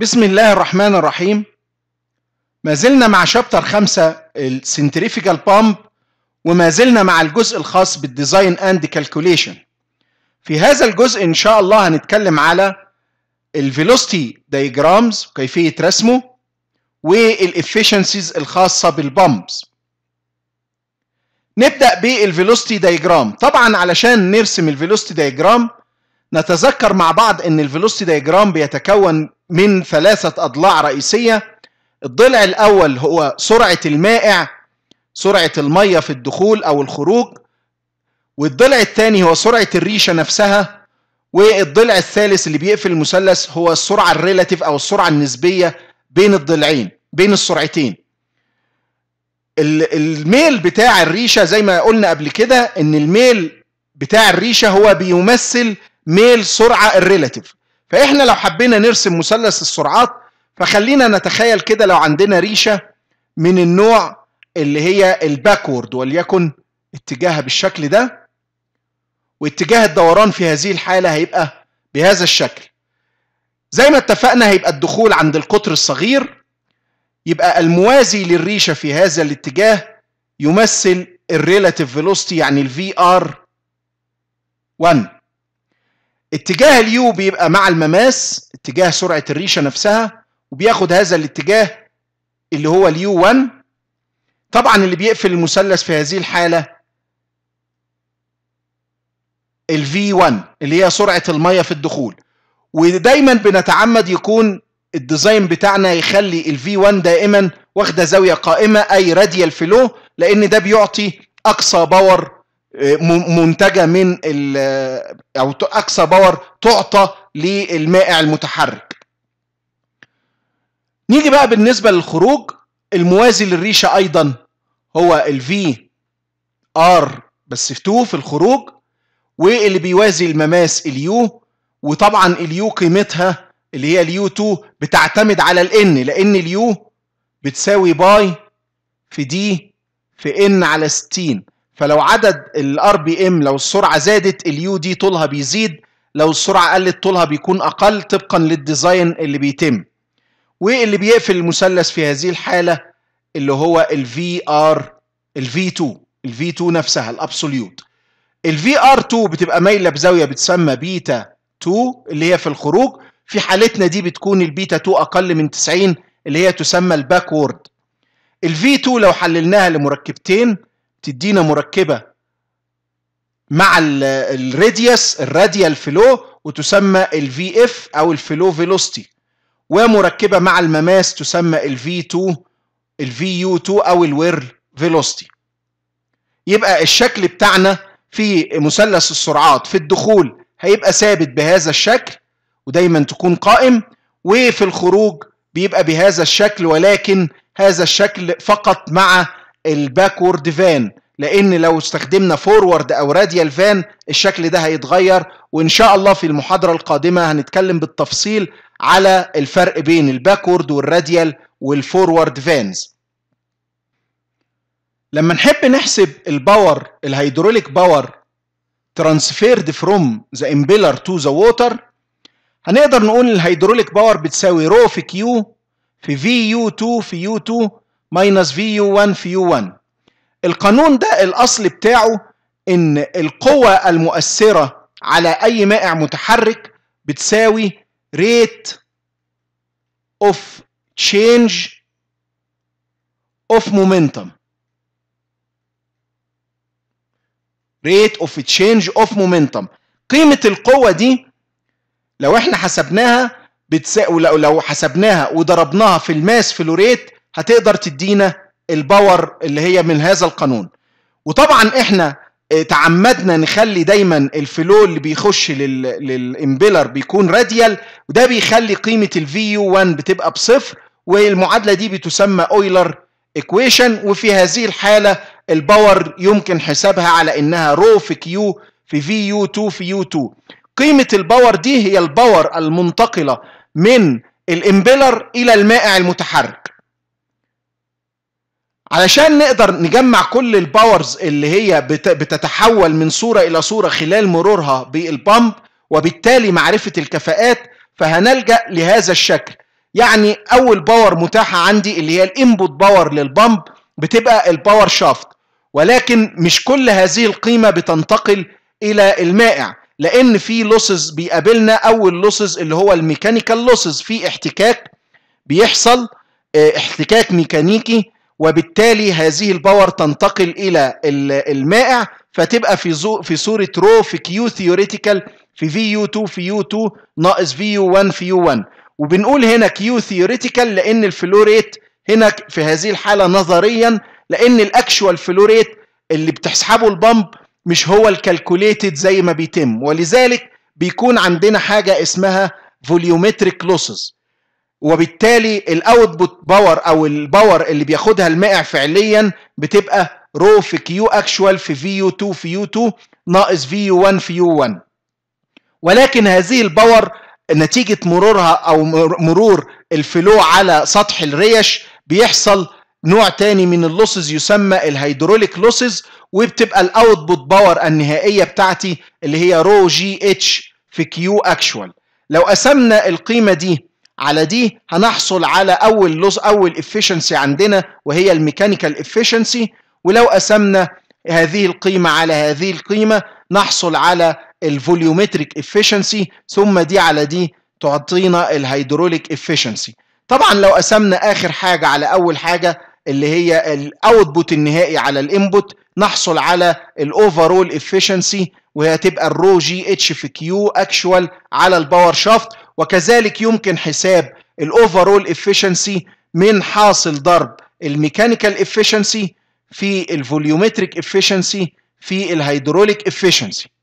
بسم الله الرحمن الرحيم ما زلنا مع شابتر خمسة السنتريفيجال بامب وما زلنا مع الجزء الخاص بالديزاين اند كالكوليشن في هذا الجزء ان شاء الله هنتكلم على الفيلوستي دايجرامز وكيفية رسمه والافيشنسيز الخاصة بالبامبز نبدأ بالفيلوستي دايجرام طبعا علشان نرسم الفيلوستي دايجرام نتذكر مع بعض ان الفيلوستي دايجرام بيتكون من ثلاثة أضلاع رئيسية الضلع الأول هو سرعة المائع سرعة المية في الدخول أو الخروج والضلع الثاني هو سرعة الريشة نفسها والضلع الثالث اللي بيقفل المثلث هو السرعة الريلاتيف أو السرعة النسبية بين الضلعين بين السرعتين الميل بتاع الريشة زي ما قلنا قبل كده إن الميل بتاع الريشة هو بيمثل ميل سرعة الريلاتيف فاحنا لو حبينا نرسم مثلث السرعات فخلينا نتخيل كده لو عندنا ريشه من النوع اللي هي الباكورد وليكن اتجاهها بالشكل ده واتجاه الدوران في هذه الحاله هيبقى بهذا الشكل زي ما اتفقنا هيبقى الدخول عند القطر الصغير يبقى الموازي للريشه في هذا الاتجاه يمثل الريلاتيف فيلوستي يعني الفي ار 1 اتجاه اليو بيبقى مع المماس اتجاه سرعه الريشه نفسها وبياخد هذا الاتجاه اللي هو اليو 1 طبعا اللي بيقفل المثلث في هذه الحاله الفي 1 اللي هي سرعه الميه في الدخول ودايما بنتعمد يكون الديزاين بتاعنا يخلي الفي 1 دائما واخده زاويه قائمه اي راديال فلو لان ده بيعطي اقصى باور آه، منتجه من آه، او اقصى باور تعطى للمائع المتحرك نيجي بقى بالنسبه للخروج الموازي للريشه ايضا هو الفي ار بس في 2 في الخروج واللي بيوازي المماس اليو وطبعا اليو قيمتها اللي هي اليو 2 بتعتمد على الان لان اليو بتساوي باي في دي في ان على 60 فلو عدد الار بي ام لو السرعه زادت اليو دي طولها بيزيد لو السرعه قلت طولها بيكون اقل طبقا للديزاين اللي بيتم واللي بيقفل المثلث في هذه الحاله اللي هو الفي ار الفي 2 الفي 2 نفسها الابسوليوت الفي ار 2 بتبقى مايله بزاويه بتسمى بيتا 2 اللي هي في الخروج في حالتنا دي بتكون البيتا 2 اقل من 90 اللي هي تسمى الباكورد الفي 2 لو حللناها لمركبتين تدينا مركبه مع الراديوس الراديال فلو وتسمى الفي اف او الفلو فيلوستي ومركبه مع المماس تسمى الفي 2 الفي يو 2 او الويرل فيلوستي يبقى الشكل بتاعنا في مثلث السرعات في الدخول هيبقى ثابت بهذا الشكل ودايما تكون قائم وفي الخروج بيبقى بهذا الشكل ولكن هذا الشكل فقط مع الباكورد فان لان لو استخدمنا فورورد او راديال فان الشكل ده هيتغير وان شاء الله في المحاضره القادمه هنتكلم بالتفصيل على الفرق بين الباكورد والراديال والفورورد فانز لما نحب نحسب الباور الهيدروليك باور ترانسفيرد فروم ذا امبيلر تو ذا ووتر هنقدر نقول الهيدروليك باور بتساوي رو في كيو في في يو 2 في يو 2 ماينس في يو 1 في يو 1 القانون ده الأصل بتاعه إن القوة المؤثرة على أي مائع متحرك بتساوي ريت اوف تشينج اوف مومنتم ريت اوف تشينج اوف مومنتم قيمة القوة دي لو احنا حسبناها بتساوي لو حسبناها وضربناها في الماس فلوريت هتقدر تدينا الباور اللي هي من هذا القانون وطبعا احنا آه، تعمدنا نخلي دايما الفلو اللي بيخش للامبلر للامبيلر بيكون راديال وده بيخلي قيمه الفي يو 1 بتبقى بصفر والمعادله دي بتسمى اويلر ايكويشن وفي هذه الحاله الباور يمكن حسابها على انها رو في كيو في في يو 2 في يو 2 قيمه الباور دي هي الباور المنتقله من الامبيلر الى المائع المتحرك علشان نقدر نجمع كل الباورز اللي هي بتتحول من صورة إلى صورة خلال مرورها بالبامب وبالتالي معرفة الكفاءات فهنلجأ لهذا الشكل يعني أول باور متاحة عندي اللي هي الانبوت باور للبامب بتبقى الباور شافت ولكن مش كل هذه القيمة بتنتقل إلى المائع لأن في لوسز بيقابلنا أول لوسز اللي هو الميكانيكال لوسز في احتكاك بيحصل آه، احتكاك ميكانيكي وبالتالي هذه الباور تنتقل الى المائع فتبقى في في صوره رو في كيو ثيوريتيكال في في يو 2 في يو 2 ناقص في يو 1 في يو 1 وبنقول هنا كيو ثيوريتيكال لان الفلو ريت هنا في هذه الحاله نظريا لان الاكشوال فلو ريت اللي بتسحبه البامب مش هو الكالكوليتد زي ما بيتم ولذلك بيكون عندنا حاجه اسمها فوليومتريك لوسز وبالتالي الاوتبوت باور او الباور اللي بياخدها المائع فعليا بتبقى رو في كيو اكشوال في في يو 2 في يو 2 ناقص في يو 1 في يو 1 ولكن هذه الباور نتيجة مرورها او مرور الفلو على سطح الريش بيحصل نوع تاني من اللوسز يسمى الهيدروليك لوسز وبتبقى الاوتبوت باور النهائية بتاعتي اللي هي رو جي اتش في كيو اكشوال لو قسمنا القيمة دي على دي هنحصل على اول لوس اول افشنسي عندنا وهي الميكانيكال افشنسي ولو قسمنا هذه القيمه على هذه القيمه نحصل على الفوليومتريك افشنسي ثم دي على دي تعطينا الهيدروليك افشنسي طبعا لو قسمنا اخر حاجه على اول حاجه اللي هي الاوتبوت النهائي على الانبوت نحصل على الاوفرول افشنسي وهي هتبقى الرو جي اتش في كيو اكشوال على الباور شافت وكذلك يمكن حساب الاوفرول افشنسي من حاصل ضرب الميكانيكال افشنسي في الفوليومتريك افشنسي في الهيدروليك افشنسي